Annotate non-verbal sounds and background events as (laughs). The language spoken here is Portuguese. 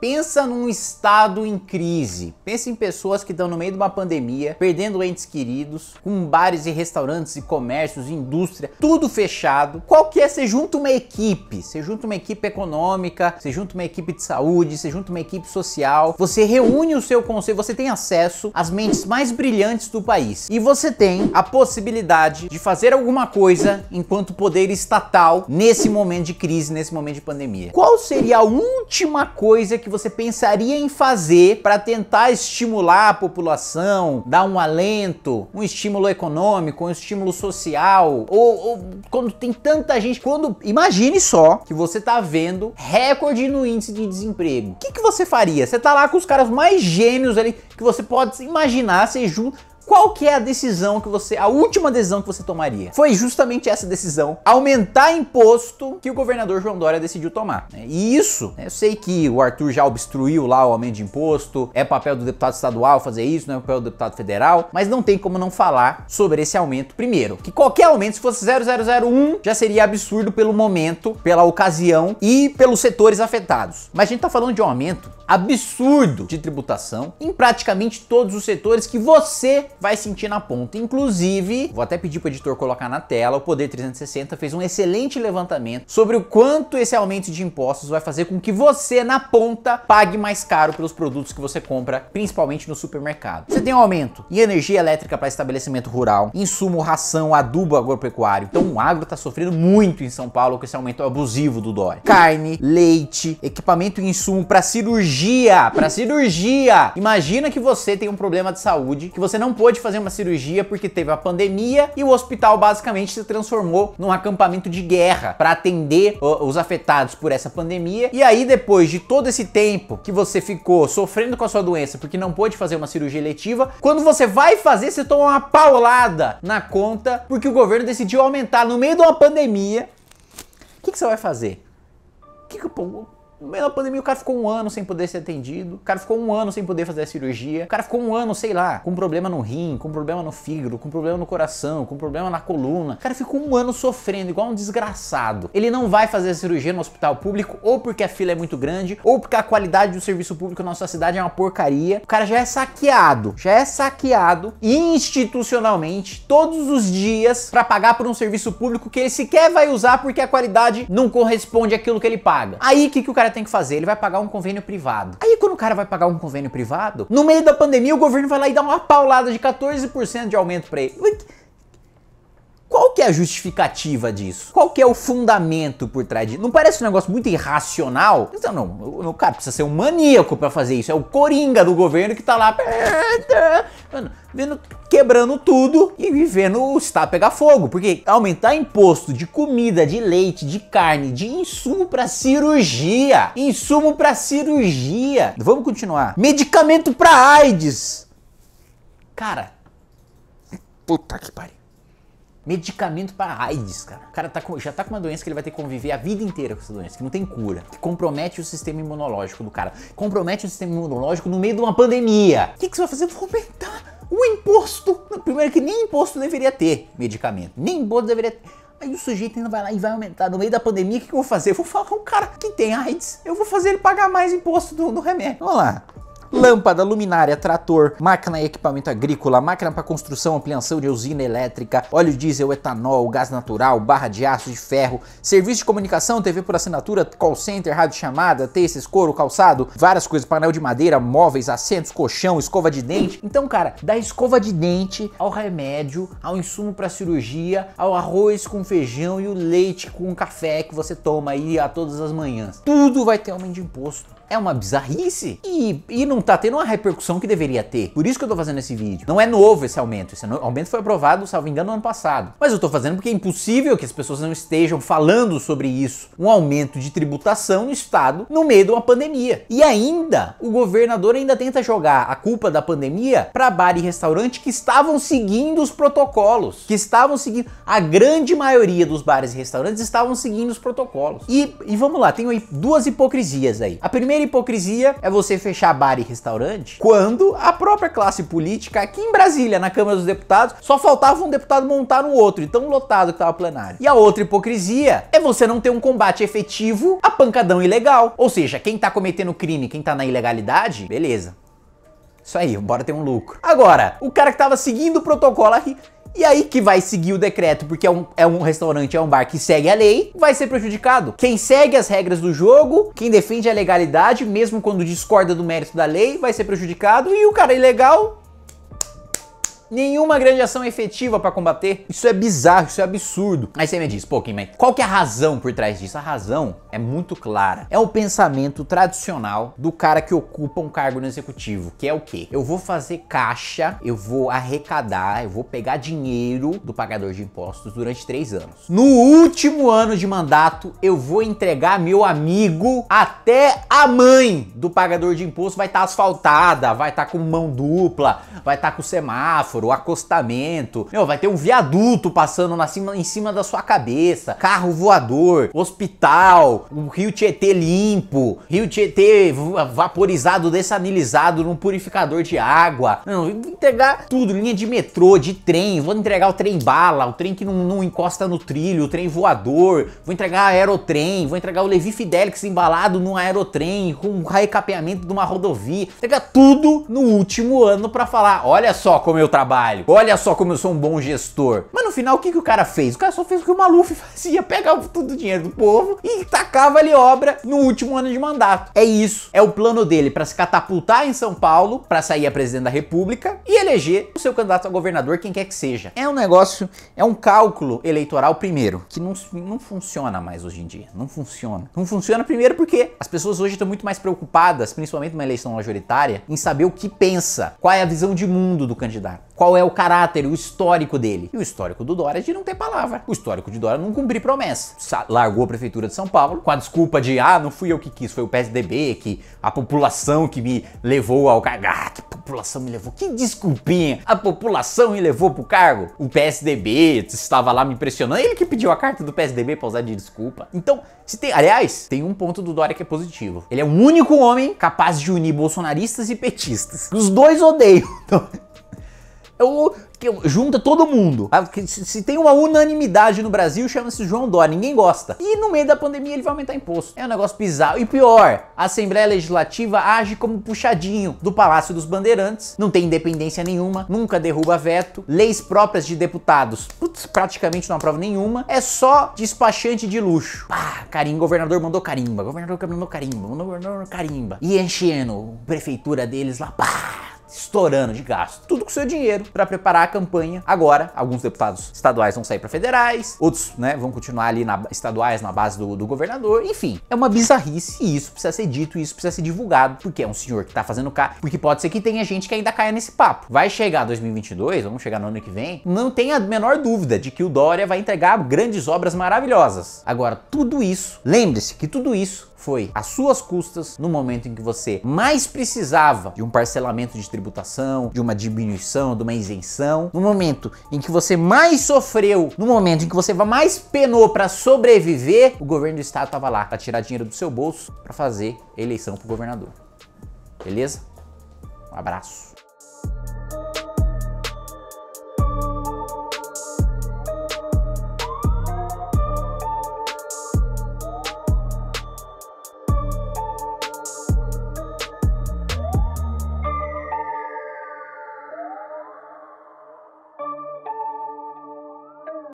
Pensa num estado em crise. Pensa em pessoas que estão no meio de uma pandemia, perdendo entes queridos, com bares e restaurantes e comércios, indústria, tudo fechado. Qual que é? Você junta uma equipe, você junta uma equipe econômica, você junta uma equipe de saúde, você junta uma equipe social, você reúne o seu conselho, você tem acesso às mentes mais brilhantes do país. E você tem a possibilidade de fazer alguma coisa enquanto poder estatal nesse momento de crise, nesse momento de pandemia. Qual seria a última coisa que que você pensaria em fazer para tentar estimular a população, dar um alento, um estímulo econômico, um estímulo social, ou, ou quando tem tanta gente, quando imagine só que você tá vendo recorde no índice de desemprego. O que, que você faria? Você tá lá com os caras mais gênios ali que você pode imaginar, você junta qual que é a decisão que você, a última decisão que você tomaria? Foi justamente essa decisão, aumentar imposto, que o governador João Dória decidiu tomar. Né? E isso, né, eu sei que o Arthur já obstruiu lá o aumento de imposto, é papel do deputado estadual fazer isso, não é papel do deputado federal, mas não tem como não falar sobre esse aumento primeiro. Que qualquer aumento, se fosse 0001, já seria absurdo pelo momento, pela ocasião e pelos setores afetados. Mas a gente tá falando de um aumento absurdo de tributação em praticamente todos os setores que você vai sentir na ponta. Inclusive, vou até pedir para o editor colocar na tela, o Poder 360 fez um excelente levantamento sobre o quanto esse aumento de impostos vai fazer com que você, na ponta, pague mais caro pelos produtos que você compra, principalmente no supermercado. Você tem um aumento em energia elétrica para estabelecimento rural, insumo, ração, adubo agropecuário. Então o agro está sofrendo muito em São Paulo com esse aumento abusivo do dólar. Carne, leite, equipamento e insumo para cirurgia, para cirurgia. Imagina que você tem um problema de saúde que você não pode parou fazer uma cirurgia porque teve a pandemia e o hospital basicamente se transformou num acampamento de guerra para atender os afetados por essa pandemia. E aí, depois de todo esse tempo que você ficou sofrendo com a sua doença porque não pôde fazer uma cirurgia eletiva, quando você vai fazer, você toma uma paulada na conta porque o governo decidiu aumentar no meio de uma pandemia. O que, que você vai fazer? O que, que o povo no meio da pandemia, o cara ficou um ano sem poder ser atendido, o cara ficou um ano sem poder fazer a cirurgia, o cara ficou um ano, sei lá, com problema no rim, com problema no fígado, com problema no coração, com problema na coluna. O cara ficou um ano sofrendo, igual um desgraçado. Ele não vai fazer a cirurgia no hospital público, ou porque a fila é muito grande, ou porque a qualidade do serviço público na nossa cidade é uma porcaria. O cara já é saqueado, já é saqueado institucionalmente todos os dias para pagar por um serviço público que ele sequer vai usar porque a qualidade não corresponde àquilo que ele paga. Aí que, que o cara cara tem que fazer? Ele vai pagar um convênio privado. Aí quando o cara vai pagar um convênio privado, no meio da pandemia o governo vai lá e dá uma paulada de 14% de aumento para ele que é a justificativa disso? Qual que é o fundamento por trás disso? Não parece um negócio muito irracional? Então, não, o cara precisa ser um maníaco para fazer isso. É o coringa do governo que tá lá mano, vendo, quebrando tudo e vendo o estado pegar fogo. Porque aumentar imposto de comida, de leite, de carne, de insumo para cirurgia. Insumo para cirurgia. Vamos continuar. Medicamento para AIDS. Cara, puta que pariu. Medicamento para AIDS, cara. O cara tá com, já tá com uma doença que ele vai ter que conviver a vida inteira com essa doença, que não tem cura, que compromete o sistema imunológico do cara. Compromete o sistema imunológico no meio de uma pandemia. O que, que você vai fazer? Vou aumentar o imposto. Primeiro que nem imposto deveria ter medicamento. Nem imposto deveria ter. Aí o sujeito ainda vai lá e vai aumentar. No meio da pandemia, o que, que eu vou fazer? Eu vou falar com o cara que tem AIDS. Eu vou fazer ele pagar mais imposto do, do remédio. Vamos lá lâmpada, luminária, trator, máquina e equipamento agrícola, máquina para construção, ampliação de usina elétrica, óleo diesel, etanol, gás natural, barra de aço, de ferro, serviço de comunicação, TV por assinatura, call center, rádio chamada, textos, couro, calçado, várias coisas, painel de madeira, móveis, assentos, colchão, escova de dente. Então, cara, da escova de dente ao remédio, ao insumo para cirurgia, ao arroz com feijão e o leite com café que você toma aí a todas as manhãs. Tudo vai ter aumento de imposto. É uma bizarrice. E, e não tá tendo uma repercussão que deveria ter. Por isso que eu tô fazendo esse vídeo. Não é novo esse aumento. Esse aumento foi aprovado, salvo engano, no ano passado. Mas eu tô fazendo porque é impossível que as pessoas não estejam falando sobre isso. Um aumento de tributação no Estado no meio de uma pandemia. E ainda, o governador ainda tenta jogar a culpa da pandemia para bar e restaurante que estavam seguindo os protocolos. Que estavam seguindo. A grande maioria dos bares e restaurantes estavam seguindo os protocolos. E, e vamos lá, tem duas hipocrisias aí. A primeira primeira hipocrisia é você fechar bar e restaurante, quando a própria classe política aqui em Brasília, na Câmara dos Deputados, só faltava um deputado montar no outro, e tão lotado que estava o plenário. E a outra hipocrisia é você não ter um combate efetivo a pancadão ilegal. Ou seja, quem está cometendo crime, quem está na ilegalidade, beleza. Isso aí, bora ter um lucro. Agora, o cara que estava seguindo o protocolo aqui e aí que vai seguir o decreto, porque é um, é um restaurante, é um bar que segue a lei, vai ser prejudicado. Quem segue as regras do jogo, quem defende a legalidade, mesmo quando discorda do mérito da lei, vai ser prejudicado. E o cara ilegal nenhuma grande ação efetiva para combater. Isso é bizarro, isso é absurdo. Aí você me diz, pô, Kim, qual que é a razão por trás disso? A razão é muito clara. É o pensamento tradicional do cara que ocupa um cargo no executivo, que é o quê? Eu vou fazer caixa, eu vou arrecadar, eu vou pegar dinheiro do pagador de impostos durante três anos. No último ano de mandato, eu vou entregar meu amigo até a mãe do pagador de imposto vai estar tá asfaltada, vai estar tá com mão dupla, vai estar tá com semáforo, semáforo, acostamento, meu, vai ter um viaduto passando na cima, em cima da sua cabeça, carro voador, hospital, o um rio Tietê limpo, rio Tietê vaporizado, dessanilizado num purificador de água. Não, vou entregar tudo, linha de metrô, de trem, vou entregar o trem bala, o trem que não, não encosta no trilho, o trem voador, vou entregar aerotrem, vou entregar o Levi Fidelix embalado num aerotrem com um recapeamento de uma rodovia, entregar tudo no último ano para falar, olha só como eu trabalho trabalho. Olha só como eu sou um bom gestor. Mas no final, o que, que o cara fez? O cara só fez o que o Maluf (laughs) fazia, pegava todo o dinheiro do povo e tacava ali obra no último ano de mandato. É isso. É o plano dele para se catapultar em São Paulo, para sair a presidente da República e eleger o seu candidato a governador, quem quer que seja. É um negócio, é um cálculo eleitoral, primeiro, que não, não funciona mais hoje em dia. Não funciona. Não funciona, primeiro, porque as pessoas hoje estão muito mais preocupadas, principalmente numa eleição majoritária, em saber o que pensa, qual é a visão de mundo do candidato qual é o caráter, o histórico dele. E o histórico do Dória é de não ter palavra. O histórico de Dória não cumprir promessa. Largou a prefeitura de São Paulo com a desculpa de ah, não fui eu que quis, foi o PSDB, que a população que me levou ao cargo. Ah, que população me levou? Que desculpinha! A população me levou pro cargo. O PSDB estava lá me impressionando. ele que pediu a carta do PSDB pra usar de desculpa. Então, se tem, aliás, tem um ponto do Dória que é positivo. Ele é o único homem capaz de unir bolsonaristas e petistas. Os dois odeiam. (laughs) Então, é eu, que junta todo mundo. Ah, se, se tem uma unanimidade no Brasil, chama-se João Dória, ninguém gosta. E no meio da pandemia ele vai aumentar imposto. É um negócio bizarro. E pior, a Assembleia Legislativa age como puxadinho do Palácio dos Bandeirantes, não tem independência nenhuma, nunca derruba veto, leis próprias de deputados, putz, praticamente não aprova nenhuma, é só despachante de luxo. Pá, carimba, governador mandou carimba, governador mandou carimba, governador mandou carimba. E enchendo prefeitura deles lá, pá estourando de gasto. Tudo com seu dinheiro para preparar a campanha. Agora, alguns deputados estaduais vão sair para federais, outros né, vão continuar ali na, estaduais na base do, do governador. Enfim, é uma bizarrice e isso precisa ser dito, isso precisa ser divulgado, porque é um senhor que tá fazendo cá, porque pode ser que tenha gente que ainda caia nesse papo. Vai chegar 2022, vamos chegar no ano que vem, não tenha a menor dúvida de que o Dória vai entregar grandes obras maravilhosas. Agora, tudo isso, lembre-se que tudo isso foi às suas custas no momento em que você mais precisava de um parcelamento de tributação, de uma diminuição, de uma isenção, no momento em que você mais sofreu, no momento em que você mais penou para sobreviver, o governo do estado estava lá para tirar dinheiro do seu bolso para fazer eleição para governador. Beleza? Um abraço.